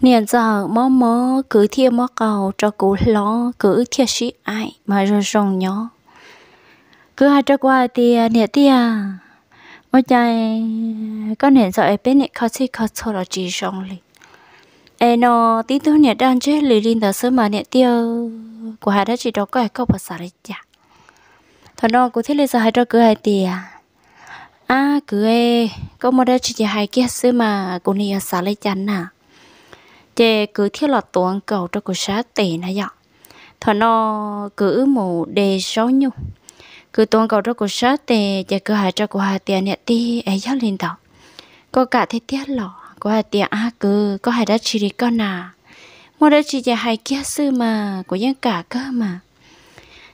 giờ cứ thiệt mà cầu cho cụ lo cứ thiệt sĩ ai mà rồi rong nhỏ cứ hai cho qua thì nè tia mà chạy có nè sợ bên này khó xí khó xô là chỉ rong lì ê nó tí tu nè đang chết lì lin đó sớm mà nè tia của hai đó chỉ đó có hai câu bà xả đấy chả thằng nó cũng thế lì giờ hai cho cứ hai tia à cứ ê có một đó chỉ hai kia sớm mà cũng nè xả lấy chán nào để cứ theo là tuần cầu cho cô xã tệ nãy giờ thọ nó cứ mù đề số nhung cứ tuần cầu cho cô xã tệ để cứ hại cho cô hà tiền nhẹ ti ấy giáo lên đó có cả thế tiết lọ có hà tiền á cứ có hà đã chỉ đi con à mua đã chỉ cho hai kia sư mà của những cả cơ mà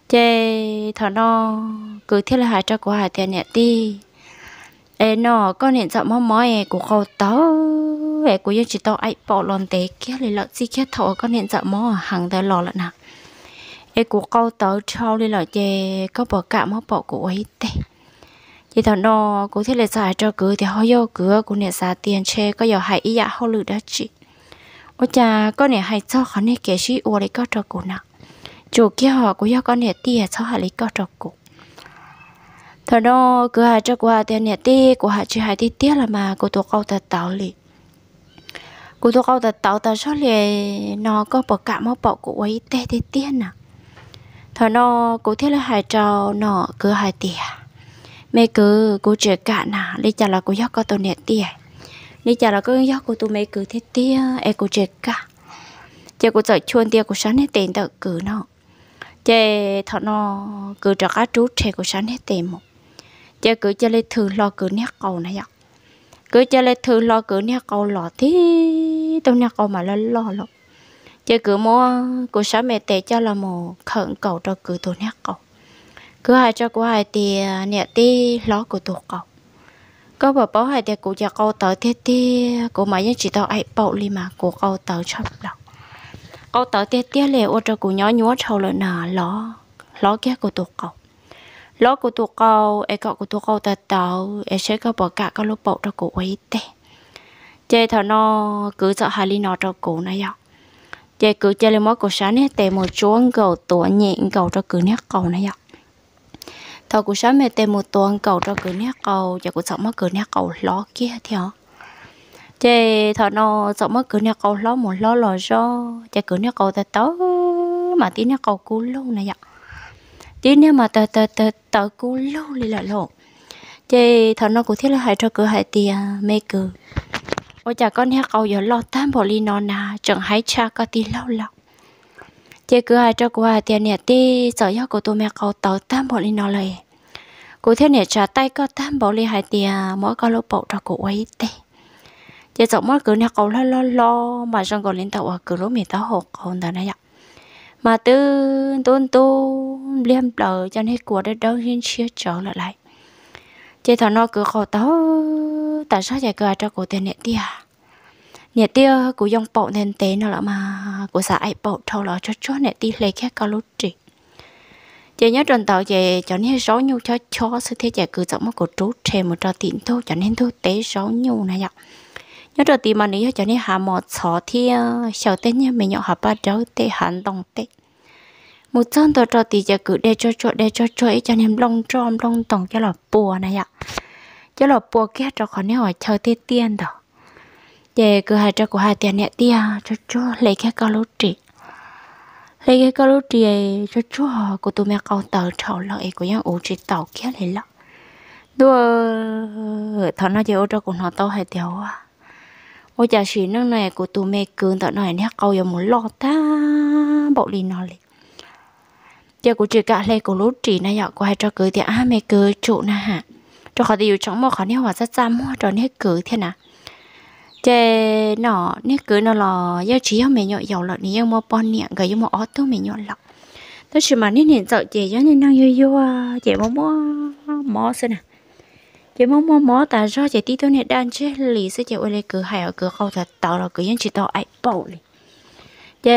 chê thọ nó cứ theo là hại cho cô hà tiền nhẹ ti ấy nọ con hiện dọn mong mỏi của khâu tao về của dân chỉ tàu ai bỏ lon té kia lấy lợn chi kia thầu con hiện dạo mò hàng tới lò lợn nào ấy của câu tớ trao lấy lợn chè có bỏ cả mò bỏ của ấy tế chỉ thằng nó cũng thế là giải cho cứ thì họ vô cửa của nè xả tiền che có giờ hay ý dạ họ lự đã chị ôi cha có nè hay cho họ nè kể sĩ ua lấy có cho cụ nào chủ kia họ của do con nè à, tiền cho họ lấy có cho cụ thằng nó cứ hai cho qua tiền nè tiền của họ chỉ hai tiền tiếc là mà của tổ câu thật tạo lịch cô tôi câu tật tàu tật số liền nó có bỏ cả máu bỏ của ấy tê tê tiên à thằng nó cô thiết là hai trò nó cứ hai tiền mẹ cứ cô trẻ cả nà đi chả là cô giác có tôi nhận tiền đi chả là cô giác cô tôi mẹ cứ thế tia em cô trẻ cả chị cô sợ chuồn tia cô sáng hết tiền tự cứ nó chị thằng nó cứ cho cá trú trẻ cô sáng hết tiền một chị cứ chơi lên thử lo cứ nhắc cầu này vậy cứ cho lấy thứ lo cứ nhà câu lọ thì tôi nhà câu mà lo lo lắm chứ cứ mua cứ sợ mẹ tệ cho là một khẩn cầu cho cứ tôi nhà câu cứ hai cho cô hai thì nè tí lo của tôi cầu có bà bảo hai thì cụ cho câu tớ thế thì cô mà những chỉ tao ai bảo li mà cụ câu tớ chọc lọc câu tớ thế tiếc là ô cho cụ nhỏ nhúa sau là nà lo lo kia của tôi cầu lót của tụi câu ai cọ của tụi câu tờ tàu ai sẽ có bỏ cả các lỗ bộ cho cụ ấy tệ. chơi thằng nó cứ sợ hà li nó cho cụ này ạ chơi cứ chơi lên mỗi cụ sáng này tệ một chuông cầu tụa nhẹ cầu cho cứ nhắc cầu này ạ thằng cụ sáng mẹ tệ một tuần cầu cho cứ nhắc cầu giờ cụ sợ mất cứ nhắc cầu lót kia thì ạ chơi thằng nó sợ mất cứ nhắc cầu lót một lót lò do chơi cứ nhắc cầu tờ tàu mà tí nhắc cầu cú luôn này ạ tí nếu mà tờ tờ tờ tờ cú lâu thì lợ lộ chị thằng nó cũng thiết là hai cho cửa hai tiền à, mê cử ôi chả con heo cầu giờ lo tam bộ lì nó nà chẳng hái cha có tí lâu lọc chị cứ hai cho cửa hai tiền à, nè tí sợ nhau của tôi mẹ cầu tờ tam bộ lì nó lời cụ thiết này trả tay có tam bộ lì hai tiền à, mỗi con lúc bộ cho cụ ấy tê chị sợ mỗi cửa nè cầu lo lo lo mà chẳng còn lên tàu ở cửa lúc mình tao hộp còn tao này ạ dạ mà tư tôn tu liêm lờ cho nên của đất đâu hiên chia trở lại lại chị thằng nó cứ khổ tớ tại sao chạy cửa cho cổ tiền nhẹ tia nhẹ tia của dòng bộ nên tế nó là mà của xã ấy bộ thâu lọ cho chó nhẹ tia lấy khác cao lút trị chị nhớ trần tạo chị cho nên số nhu cho chó sự thế chạy cửa giống một cổ trú thề một trò tiện thôi cho nên thôi tế số nhu này ạ nhớ rồi thì mà nếu cho nên hà một số thì sau tết nhá mình nhậu hà ba cháu tết hàn đồng tết một chân tôi cho thì giờ cứ để cho cho để cho cho ấy cho nên long tròn long tổng cho là bùa này ạ cho là bùa kia cho khỏi nếu hỏi chơi tết tiền đó giờ cứ hai cho của hai tiền nhẹ tia cho cho lấy cái cao lô trị lấy cái cao lô cho cho của tụi mẹ con tàu trầu lợi của những ủ trị tàu kia này lắm đua thằng nó chơi ô cho của nó to hay tiểu à ô chả chỉ năng này của tụi mẹ cường tạo này nè câu giờ muốn lo ta bộ lì nó lì giờ của chị cả lê của lúc chị này giờ quay cho cười thì à mẹ cười trụ na hả cho khỏi thì dù chóng mà khỏi nè hòa rất chăm hoa cho nè cười thế nè chè nọ nè cười nó là giờ chỉ cho mẹ nhọ giàu lợn nè nhưng mà bon nè gầy nhưng mà ót tôi mẹ nhọ lợn tôi chỉ mà nè nè sợ chè cho nên năng yêu yêu chè mò mua mua xem nè chị mong mong mong ta do chị tí tôi nè đan chế lì sẽ chị ôi lê cứ hay ở cửa khâu thật tao là cửa yên chỉ tao ấy bầu lì chị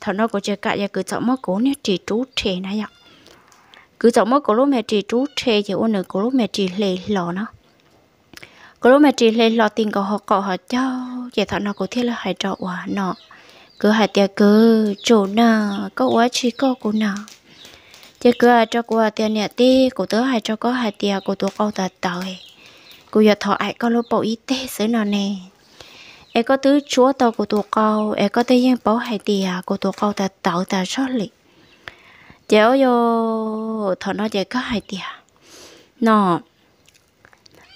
thằng nó của chơi cả giờ cửa chọn mất cố nè chỉ trú trẻ này ạ cứ chọn mất cố lúc mẹ chỉ trú trẻ chị ôn nửa cố lúc mẹ chỉ lê lò nó cố lúc mẹ chỉ lê lò tiền của họ cọ họ cho chị thằng nó của thiết là hay trọ quả nọ cứ hay tiệc cứ chỗ nào có quá chỉ có cô nào chứ cứ cho cô tiền nhẹ tí cô tớ hay cho có hai tiền cô tớ câu tật tời cô giờ thọ ai có lúc bảo y tế xứ nó nè em có thứ chúa tàu của tụ câu em có tới dân bảo hai tiền của tụ câu tật tàu tật cho lì chéo vô thọ nó chỉ có hai tiền nọ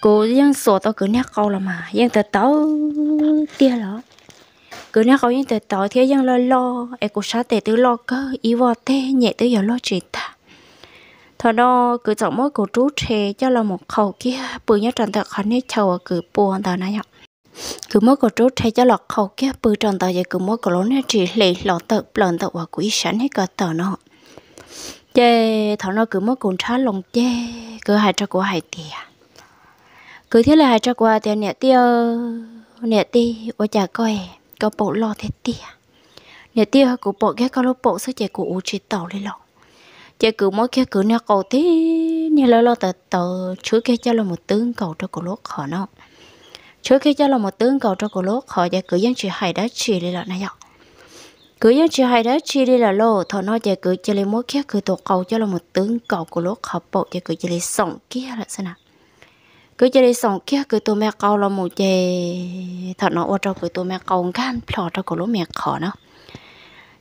cô dân sổ tao cứ nhắc câu là mà dân tật tàu tiền đó cứ nhắc câu dân tờ tàu thì dân lo lo em cũng sao tệ tứ lo cơ ý vợ tê nhẹ tứ giờ lo chuyện ta thọ đó cứ chọn mỗi cổ trú chè cho là một khẩu kia bự nhất tròn thật khó nhất chầu cứ buồn tao này nhở cứ mỗi cổ trú chè cho là khẩu kia bự tròn tao vậy cứ mỗi cổ lỗ này chỉ lì lọ tự lần tự và quý sẵn hết cả tao nó chè thọ nó cứ mỗi cuốn trái lòng chè cứ hai cho của hai tiền à. cứ thế là hai cho qua thì nè tiêu nè ti ô chả coi có bộ lo thế tia nè tia của bộ ghé có lúc bộ sức trẻ của u chỉ tàu lên lọ chỉ cứ mỗi cái cứ nhà cầu tí như lo lo tờ tờ chuối cái cho là một tướng cầu cho cổ lốt họ nó chuối cái cho là một tướng cầu cho cổ lốt họ chỉ cứ dân chỉ hay đã chỉ đi là này dọc cứ dân chỉ hay đã chỉ đi là lo thọ nó chỉ cứ chơi lấy mỗi cái cứ tổ cầu cho là một tướng cầu cổ lốt họ bộ chỉ cứ chơi lấy sòng kia là sao nào cứ chơi lấy sòng kia cứ tôi mẹ cầu là một chỉ thọ nó ô trong cứ tôi mẹ cầu gan phò cho cổ lốt mẹ họ nó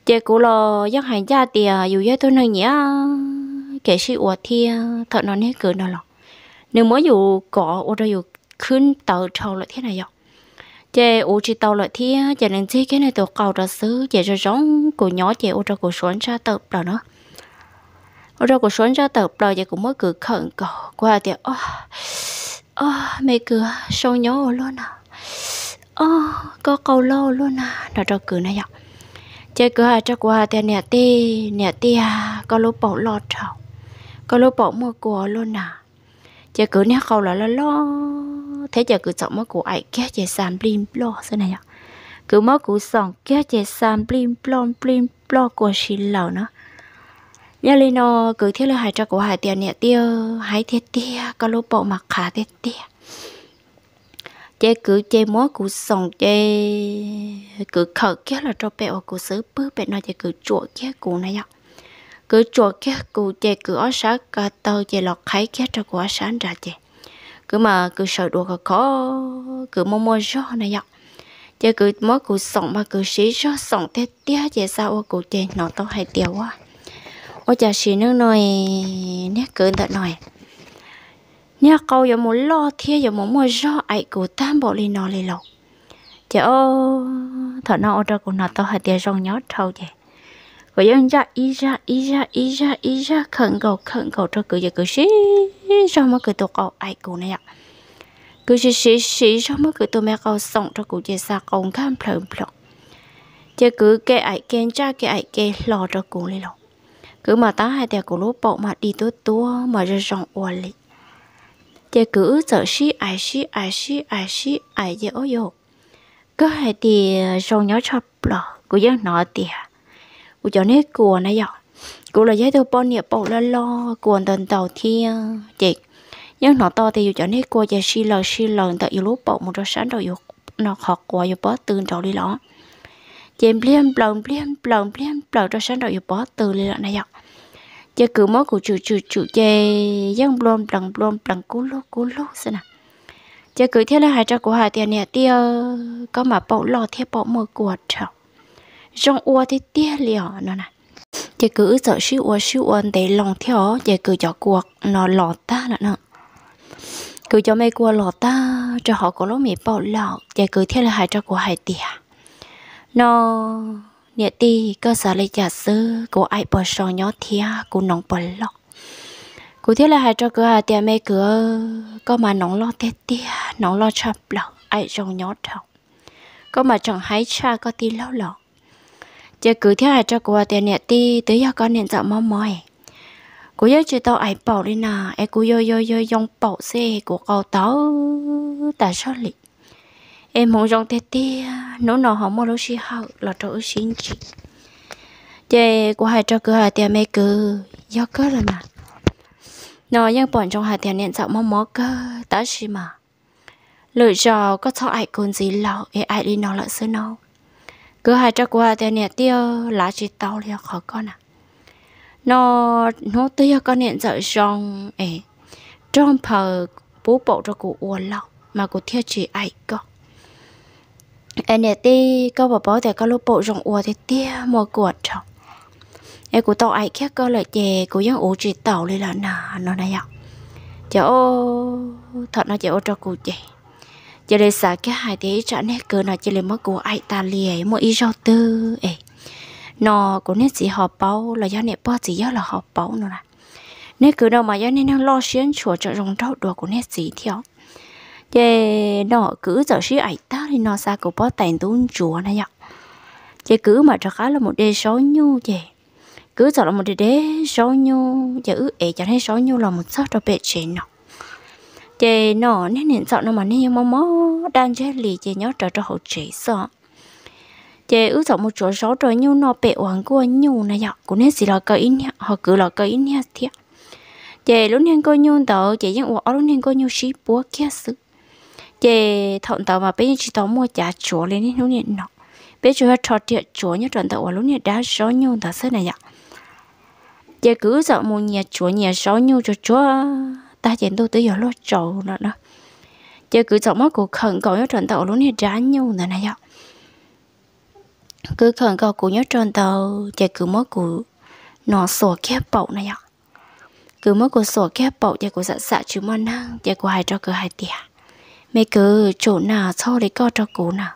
chị cũng lo giấc hành gia thì dù giấc tôi nói nhỉ kể sĩ ủa thi thật nó nên cứ nào lọ nếu mới dù cỏ ủa rồi dù khuyên tờ trâu lại thế này rồi chị ủa chỉ tàu lại thi chị nên chơi cái này tôi cầu ra xứ chị rồi giống của nhỏ chị ủa rồi của xuống ra tàu đó nữa ủa rồi của xuống ra tàu đó chị cũng mới cứ khẩn cầu qua thì ô ô mấy cửa sâu nhỏ luôn à ô có cầu lâu luôn à nó rồi cứ này rồi chơi cửa hàng cho qua thì nè ti nè ti à có lúc bỏ lo trầu có lúc bỏ mua của luôn à chơi cửa nè khâu là lo lo thế giờ cứ chọn mất của ấy kia chơi sàn blim lo thế này nhở, cứ mất của sòng kia chơi sàn blim blom blim lo của xin lầu nữa, nhà lên nó cứ thiết là hai cho của hai tiền nè tiêu hai thiết tia có lúc bỏ mặc khá thiết tia chế cứ chế múa cụ sòng chế cứ khờ kia là cho bé ở cụ xứ bứ bé nó chế cứ chuột kia cụ này ạ cứ chuột kia cụ chế cứ ở sáng cả tàu chế lọt khai kia cho cụ ở sáng ra chế cứ mà cứ sợ đùa cả khó cứ mong mong gió này ạ chế cứ múa cụ sòng mà cứ xí gió sòng thế tía chế sao ở chế nó tao hay tiêu quá ôi chà xí nước nồi nét cứ thật nồi nhà câu giờ muốn lo thiê giờ muốn mua rõ ấy của tam bộ lên nọ lên lầu chớ ô thợ nọ ở của nọ tao hay tiền rong nhót thâu chè cứ dân ra ý ra ý ra ý ra ý ra khẩn cầu khẩn cầu cho cứ giờ cứ xí sao mà cứ tụ cầu ấy của này ạ cứ xí xí xí sao mà cứ tụ mẹ cầu sống cho cứ giờ xa cầu kham phơi phồng chứ cứ cái ấy kén cha cái ấy kén lo cho cô lên lầu cứ mà ta hay tiền của lúa bộ mà đi tua tua mà ra rong uo chế cứ sợ si ai si ai si ai si ai dễ ô có hai thì rong nhớ chập lọ của dân nọ thì của cho nên của này dọ của là giấy tờ bao nhiêu bao là lo của tần tàu thì chị nhưng nó to thì dù cho nên của chế si lờ si lờ tại dù lúc bộ một đôi sáng đầu dù nó học qua dù bớt từ đầu đi lọ chém bliam blom bliam blom bliam blom cho sáng đầu dù bớt từ lên này dọ chơi cứ mó của chủ chủ chủ chơi giang blom bằng blom bằng cú lô cú lô xem nào chơi cứ theo là hai cha của hai tiền nè tia có mà bỏ lò theo bỏ mở của chảo trong ua thì tia liền nó nè chơi cứ sợ siêu ua siêu ua để lòng theo chơi cứ cho cuộc nó lọt ta là nè cứ cho mấy cua lọt ta cho họ có lỗ mì bỏ lọ chơi cứ theo là hai cha của hai tiền nó nè ti cơ sở lấy trả sư của ai bỏ sò nhỏ thia của nóng bỏ lọ. cụ thiết là hai cho cửa tia mê cửa có mà nóng lo tê tia nóng lo chập lọ, ai trong nhỏ trọng có mà chẳng hay cha có tí lâu lọ. giờ cứ thiết hai cho cửa tia nè ti tới giờ con nhận dạo mò mỏi cú yo chỉ tao ai bảo đi nà ai cú yo yo yo yong bảo xe của cậu tao tại sao lịch em muốn rong tê tê nấu nò họ mua lối xí hậu là chỗ xin chị chơi của hai cho cửa hai tiền mê cừ do cơ là mà nó nhân bọn trong hai tiền nhận dạo mong mó cơ đã gì mà lựa trò có cho ai còn gì lão ế ai đi nó lỡ sơ nó cứ hai cho qua tiền nhận tiêu lá chỉ tao liền khó con à nó nó tiêu con nhận dạo trong ế trong phờ bố bộ cho cụ uồn lọc mà cụ theo chỉ ai con anh ấy đi câu bà bố thì câu lúc bộ rộng ua thì tia mua cuột trọng em của tàu ai khác câu lại chè của dân ủ chỉ tàu đi là nà nó này ạ chỗ ô thật nó chè ô cho cụ chị chè để xả cái hai thế trả nét cơ nó chỉ lấy mất của ai ta liền mua ít rau tư ấy nó cũng nét gì họ bao là do nét bao gì do là họ bao nữa này nét cứ đâu mà do nét nó lo xuyên chùa cho rồng rau đồ của nét gì theo chế nó cứ giờ xí ảnh ta thì nó xa cổ bó tàn tuôn chùa này ạ chế cứ mà cho khá là một đê số nhu chế cứ giờ là một đê số nhu chế ứ ế cho thấy số nhu là một số cho bệ chế nó chế nó nên nên sợ nó mà nên mò mò đang chế lì chế nhớ trở cho hậu chế sợ chế ứ sợ một chỗ số trời nhu nó bệ hoàng của nhu này ạ cũng nên gì là cái in họ cứ là cái in thiệt chế lúc nên coi nhu tớ chế dân ủa lúc nên coi nhu xí búa kia sự chế thọn tàu mà bây giờ chỉ tàu mua trả chỗ lên lúc này nó bây giờ trò chuyện chỗ nhất trận tàu lúc này đã gió nhiều thật sự này nhở chế cứ dạo mua nhà chỗ nhà gió nhiều cho chỗ ta chỉ tôi tới giờ lo trầu nữa đó chế cứ dạo mất cuộc khẩn cầu nhất trận tàu lúc này đã nhiều nữa này nhở cứ khẩn cầu của nhất trận tàu chế cứ mất của nó sổ kép bậu này nhở cứ mất của sổ kép bậu chế của dạ dạ chứ mà năng chế của hai cho cửa hai tiền mẹ cứ chỗ nào cho để co cho cụ nào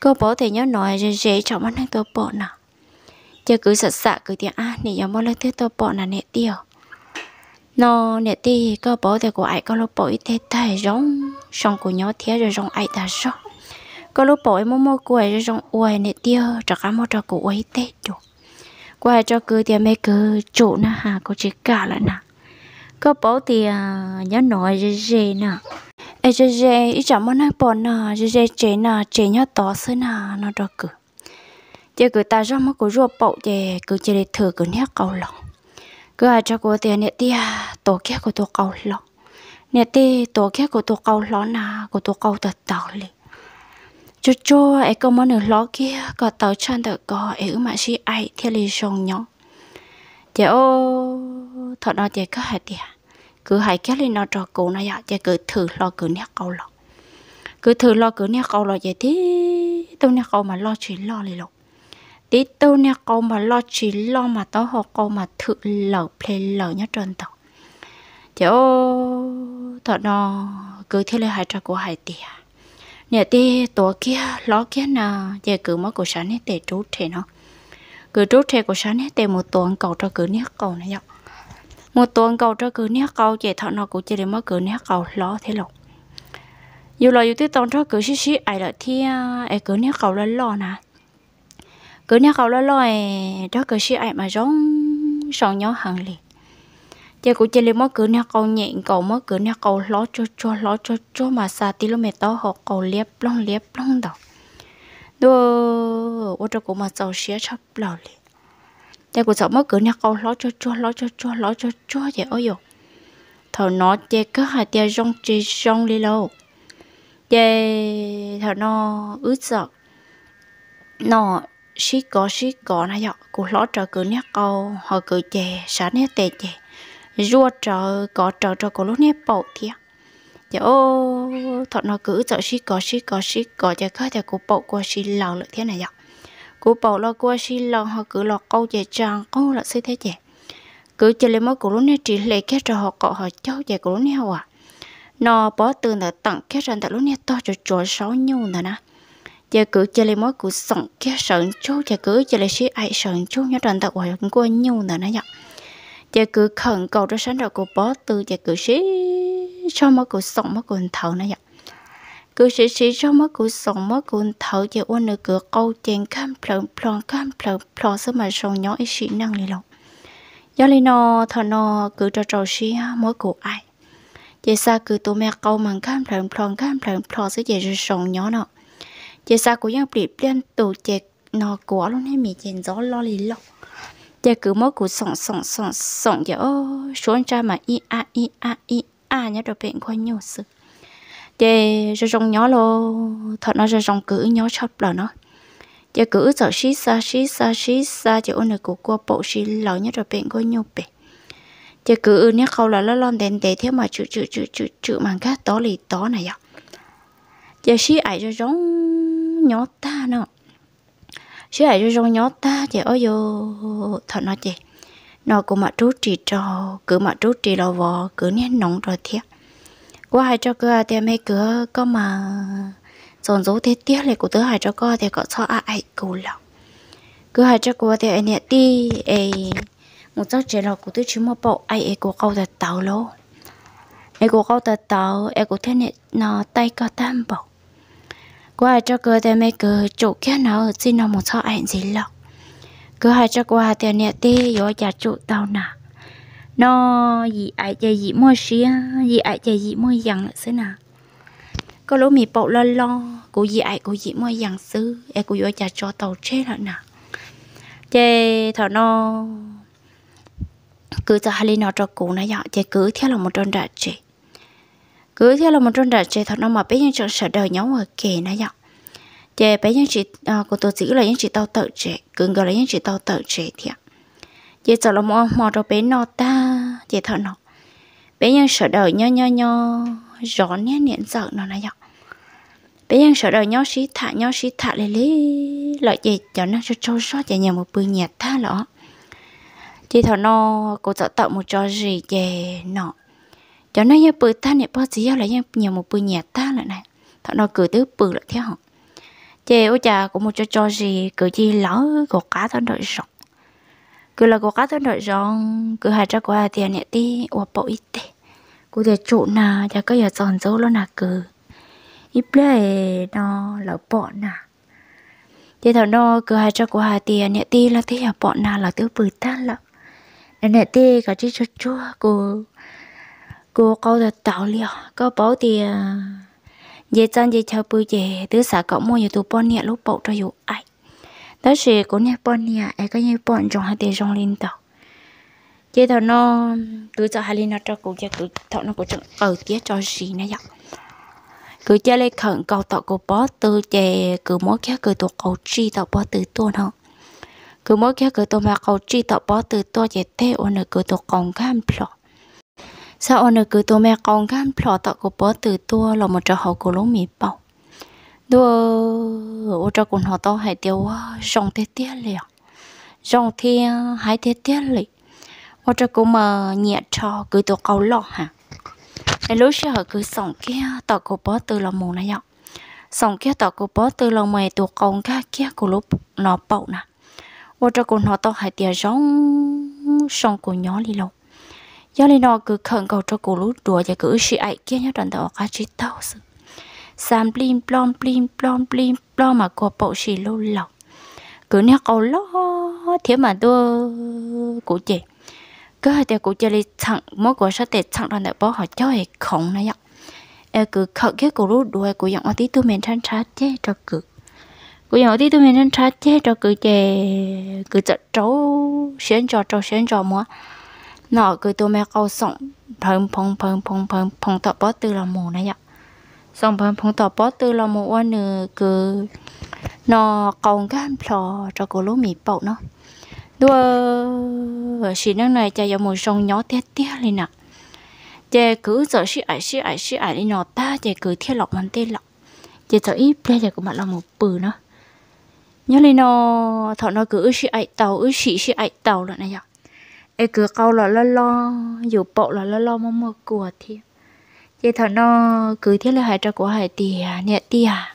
cô bỏ thì nhớ nói dễ dễ cho mắt anh tôi bỏ nào giờ cứ sợ sợ cứ tiếng à nè giờ mỗi lần thứ tôi bỏ là nè tiêu nó nè ti cô bỏ thì của ai có lúc bỏ thế thay rong xong của nhớ thế rồi rong ai đã rong có lúc bỏ mua mua của rồi rong uầy nè tiêu cho cả mua cho cô ấy thế chủ qua cho cứ thì mấy cứ chỗ nào hà có chỉ cả là nào, có bỏ thì à, nhớ nói dễ dễ nè ai chơi chơi ít chậm món hàng bọn nà chơi chơi chơi nà chơi nhớ tỏ sơn nà nó đó cứ giờ cứ ta ra mà cứ rùa bậu giờ cứ chơi để thử cứ nhớ cầu lòng cứ ai cho cô tiền nhẹ tia à, tổ kia của tổ cầu lòng nhẹ tia tổ kia của tổ cầu lòng nà của tổ cầu thật tàu liền cho cho ai có món nửa ló kia có tàu chân được có ấy mà sĩ ai theo lì sông nhau giờ ô thật đó giờ có hạt tiền cứ hay cái lên nó trò cổ nó dạ chạy cứ thử lo cứ nhắc câu lọ cứ thử lo cứ nhắc câu lọ vậy tí tôi nhắc câu mà lo chuyện lo liền lộc tí tôi nhắc câu mà lo chuyện lo mà tôi học câu mà thử lở play lở nhá trơn tao chỗ tao nó cứ thế lên hai trò cổ hai tiền nè tí tổ kia lo kia nà giờ cứ mất của sáng nè để trú thế nó cứ trú thế của sáng nè tê một tuần cầu cho cứ nhắc câu này dọc một tuần cầu cho cứ nhé cầu chạy thọ nó cũng chỉ để mất cửa nhé cầu lo thế lộc dù là dù tiếp tông cho cứ xí xí ai à, là thi ai cứ nhé cầu lo lo nè cứ nhé cầu lo lo cho cứ xí ai mà giống sòng nhau hàng liền chị cũng chỉ lấy mất cửa nhé cầu nhẹ cầu mất cửa nhé cầu lo cho cho lo cho cho mà xa tí lúc mẹ to họ cầu liếp long liếp long đó đồ ô tô cũng mà tàu xía chắp lò liền cuộc sống câu cho cho cho cho cho cho vậy ôi แต่กูสอบมกือเนี่ยเขาล้อจ้อจ้อล้อจ้อจ้อล้อจ้อจ้อเจ้าอยู่ thầu nó chê cứ hai tia rong chê rong đi lâu chê thầu nó ướt sợ nó xí có xí có nó dọ cuộc ló trở cứ nhắc câu họ cứ chê sáng nhé tệ chê rua trở có trở trở có lúc nhé bầu thiệt chê ô thầu nó cứ sợ xí có xí có xí có chê khá chê cụ bầu qua xí lâu lại thế này dọ cụ bảo lo qua xin lò họ cứ lò câu về trang câu là xây thế chè cứ chơi lấy mối của lúc này chỉ lệ cái trò họ cọ họ cháu về của lúc này à nó bỏ từ là tặng cái rằng tại lúc này to cho chỗ sáu nhu nữa nè giờ cứ chơi lấy mối của sống cái sợn chú giờ cứ chơi lấy xí ai sợn chú nhớ rằng tại ngoài cũng có nhu nữa nè nhở giờ cứ khẩn cầu cho sáng đầu của bỏ từ giờ cứ xí cho mỗi cụ sống mỗi cụ thầu nè nhở cứ sĩ sĩ cho mất cụ sống mất cụ thở giờ ôn ở cửa câu chèn cam plon plon cam plon plon sớm mà sống nhỏ ít sĩ năng lì lộc do lì nó thọ nó cứ cho trò sĩ mỗi cụ ai giờ xa cứ tụi mẹ câu mà cam plon plon cam plon plon sớm giờ sống nhỏ nọ giờ xa gió lo lì lộc giờ cứ mỗi cụ sống sống sống sống giờ ô xuống cha mà i a i a i a nhớ đồ bệnh khoa nhiều sự chế cho trong nhỏ lô thật nó cho trong cử nhỏ chóp là nó chế cử sợ xí xa xí xa xí xa chế ôn này của qua bộ xí lỡ nhất rồi bệnh cô nhục bệnh chế cử nếu khâu là nó lon đèn đè thế mà chữ chữ chữ chữ chữ màng cái tó lì tó này ạ chế xí ải cho giống nhỏ ta nữa xí ải cho giống nhỏ ta chế ôi vô thật nó chế nó cũng mà trú trì trò cứ mà trú trì lò vò cứ nén nóng rồi thiệt qua hai cho cơ à, thì mấy cửa có mà dồn dấu thế tiếc này của tớ hai cho cơ thì có cho ai cầu lòng cứ hai cho cô thì anh ấy đi ấy một cháu trẻ nào của tớ chỉ một bộ ai ấy của câu thật tàu lô ấy của câu thật tàu ấy của thế này nó tay có tam bộ cô hai cho cô thì mấy cửa chủ kia nó xin nó một cháu anh gì lọc cứ hai cho cô thì anh ấy đi rồi giả chủ tàu nào nó gì ai chơi gì mua xí gì ai chơi gì mua dặn là xứ nào có lúc mình bộ lo lo của gì ai của gì mua dặn xứ em của vô chả cho tàu chết rồi nè chơi thọ nó cứ cho hai nó cho cụ nó dọn chơi cứ theo là một tròn đạt chị cứ theo là một tròn đạt chị thọ nó mà bé nhân chọn sợ đời nhau ở kề nó dọn chơi bé nhân chị của tôi chỉ à, là những chị tao tự chị cứ gọi là những chị tao tự chị thiệt chơi cho là một mò cho bé nó ta chị thợ nó bé nhân sợ đời nho nho nho rõ nhé niệm sợ nó này dọc bé nhân sợ đời nho xí thạ nho xí thạ lê lê lợi chị cho nó cho trâu sót chị nhà một bữa nhạt tha lọ chị thợ nó cô sợ tạo một trò gì chị nọ cho nó nhà bữa ta này bao giờ lại nhà nhà một bữa nhạt ta lại này thợ nó cười tứ bữa lại theo họ chị ôi chà cũng một trò trò gì cử chi lỡ gọt cá thọ đợi sọc cứ là có cá thân đội rong cứ hai cha qua thì anh đi ô bộ ít tệ cứ để trụ nà chả có giờ tròn dấu luôn nà cứ ít lệ nó là bọn nà thế thằng nó cứ hai cha qua thì anh đi là thế là bọn nà là tiêu bự ta lắm anh đi cả chiếc chúa chúa cô cô câu là tạo liệu có bảo thì à, dễ chăn dễ chơi bự dễ thứ xã cậu mua nhiều tụ bọn nhẹ lúc bộ cho dụ ai đó là của bọn à, ai có bọn trong hai tiền trong linh tàu chế thọ nó cứ cho hai linh nó cho cụ cho cứ thọ nó của chúng ở kia cho gì nè dọc cứ cho lấy khẩn cầu tọ của bó từ chè cứ mỗi kia cứ tụ cầu chi tọ bó từ tuôn không cứ mỗi kia cứ tụ mà cầu chi tọ bó từ tuôn chè thế ôn ở cứ tụ còn cam plọ sao ôn ở cứ tụ mẹ còn cam plọ tọ của bó từ tuôn là một trò hậu của lỗ mì bao đua ô cho cùng họ to hải tiêu sông thế tiết liền sông thế hải thế tiết liền ô cho cùng mà nhẹ cho cứ tổ cầu lọ hả cái lối lúc họ cứ sòng kia tao cô bó từ lòng mù này dọc sòng kia tao cô bó từ lòng mày tổ cầu cá kia của lúc nó bậu nè ô cho cùng họ to hải tiêu sông sông của nhỏ đi lâu do nên nó cứ khẩn cầu cho cô lúc đùa và cứ suy ấy kia nhớ đoạn tao cá chỉ tao sự sam blim plom blim plom blim plom mà có bộ xì lô lọc cứ nhắc câu lo thế mà tôi cụ chị cứ hai cụ chị đi chẳng mỗi của sao để chẳng đoàn đại bó họ cho hệ khổng này ạ em cứ khẩu cái cụ lúc đuôi cụ dặn ở tí tu mình thanh sát chế cho cứ cụ dặn ở tí tu mình thanh sát chế cho cứ chè cứ chặt trấu xuyên trò trò xuyên trò mua nọ cứ tôi mẹ câu sọng phồng phồng phồng phồng phồng phồng tập bó từ là mù này ạ song bằng phong tỏ bó tư là một quan nữa cứ nó còn gan phò cho cô lúa mì bậu nó đua xí nước này chạy vào một sông nhỏ tét tét lên nè chạy cứ giờ xí ải xí ải xí ải đi nó ta chạy cứ thiết lọc mắn tê lọc chạy thở ít bây giờ của bạn là một bự nó nhớ lên nó thọ nó cứ xí ải tàu ứ xí xí ải tàu là này nhở ai cứ câu là lo lo dù bộ là lo lo mong mơ của thiệt vậy thọ nó cứ thiết là hai trò của hai tì à nhẹ tì à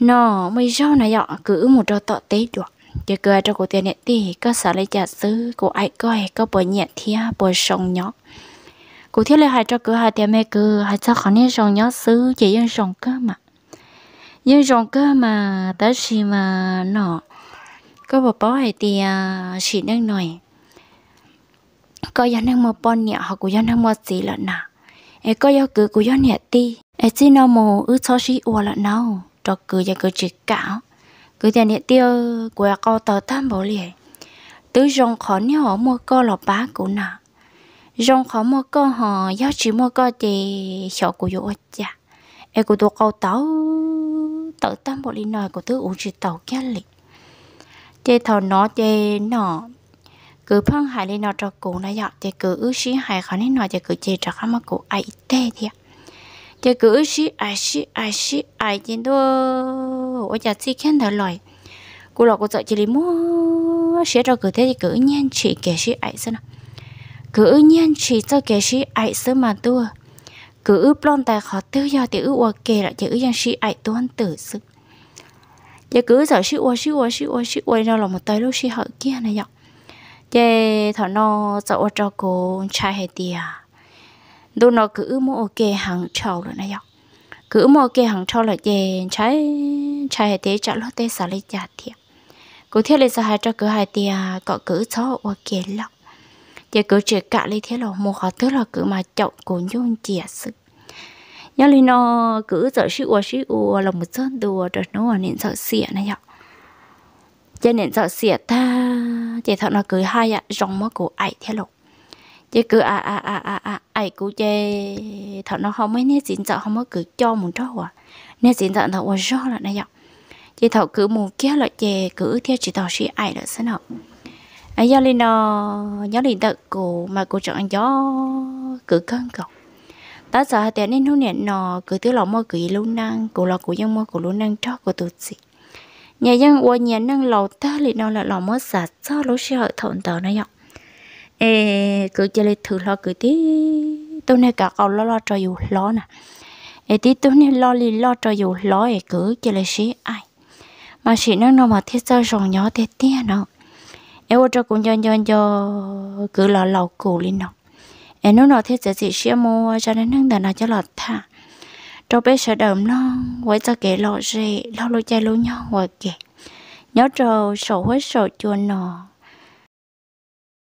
nó mấy sau này dọ cứ một trò tọt tế được giờ cười trò của tiền nhẹ tì có sợ lấy trả xứ của ai coi có bồi nhẹ thia bồi sông nhỏ cụ thiết là hai cho cứ hai tiền mẹ cứ hai cho khó nên sông nhớ xứ chỉ dân sông cơ mà dân sông cơ mà tới khi mà nó có bà bó hai tì chỉ à, năng nổi có dân năng một bon nhẹ hoặc của dân năng một gì lợn nào e có yêu cứ của yêu nhẹ ti e chỉ nó mồ ứ cho xí ua là nào cho cứ giờ cứ chỉ cảo cứ tiền nhẹ tiêu của cô tờ tam bố liền tứ dòng khó nhớ họ mua co là bá của nà dòng khó mua co họ giao chỉ mua co thì sợ của yêu chả e của tôi câu tàu tờ tam bố liền nói của tứ uống chỉ tàu kia lịch chơi thầu nó chơi nọ cứ phân hại lên nó cho cụ nó dọ thì cứ ước sĩ hại khó nên nó thì cứ chỉ cho khám mà cụ ai tê thì thì cứ ước sĩ ai sĩ ai sĩ ai trên đó ở nhà chỉ khen thở lời cụ lọ cụ sợ chỉ lấy mua sẽ cho cứ thế thì cứ nhiên chỉ kể sĩ ai xưa cứ nhiên chỉ cho kể sĩ ai xưa mà tua cứ ướp lon tài khó tiêu do thì ướp kê lại chỉ ướp dân sĩ ai tuân tử sự thì cứ sợ sĩ ua sĩ ua sĩ ua sĩ ua đâu là một tay lúc sĩ hở kia này dọc chế thọ nó dạo cho cô trai hay tia đôi nó cứ mua ok hàng trâu rồi này nhóc cứ mua ok hàng trâu là chế chạy chạy hay tia trả lót tê xả lấy trả thiệt cứ thiết lấy hai cho cứ hai tia có cứ cho ok lắm chế cứ chơi cả lấy thế là mua họ tức là cứ mà chọn của nhung chia à sự nhớ lấy nó cứ sợ sĩ u sĩ u là một chân đùa rồi nó là nên sợ xỉa này nhóc cho nên giờ xỉa ta chị thợ nó cứ hai ạ rong mó cổ ải thế lộ chị cứ à à à à à ải cứ chị thợ nó không mấy nét dính sợ không có cứ cho một chỗ à nên dính sợ thợ quá rõ là này ạ chị thợ cứ mù kia là chị cứ theo chị thợ chị ải là sao nào ai giờ lên nó nhớ lên đợt cổ mà cổ chọn gió cứ cân cầu, ta sợ tiền nên hôm nay nó cứ tiêu lòng mơ cứ luôn năng cổ là cổ dân mơ cổ luôn năng cho của tôi gì nhà dân qua nhà nâng lầu ta lì nó là lầu mới sạch cho lúc xe hội thuận tờ nó dọc ê cứ chơi lịch thử lo cứ tí tôi này cả cầu lo lo cho dù lo nè ê tí tôi này lo lì lo cho dù lo ê cứ chơi lịch xí ai mà xí nó nào mà thiết sao rồng nhỏ thế tia nó ê ô cho cũng nhon nhon cho cứ lo lầu cũ lên nó ê nó nào thiết sẽ gì xe mua cho nên nâng đàn nào cho lọt thả trâu bé sợ đầm nó quay cho kể lọ gì lo lô chai lô nhau ngoài kì nhớ trâu sổ hết sổ chua nọ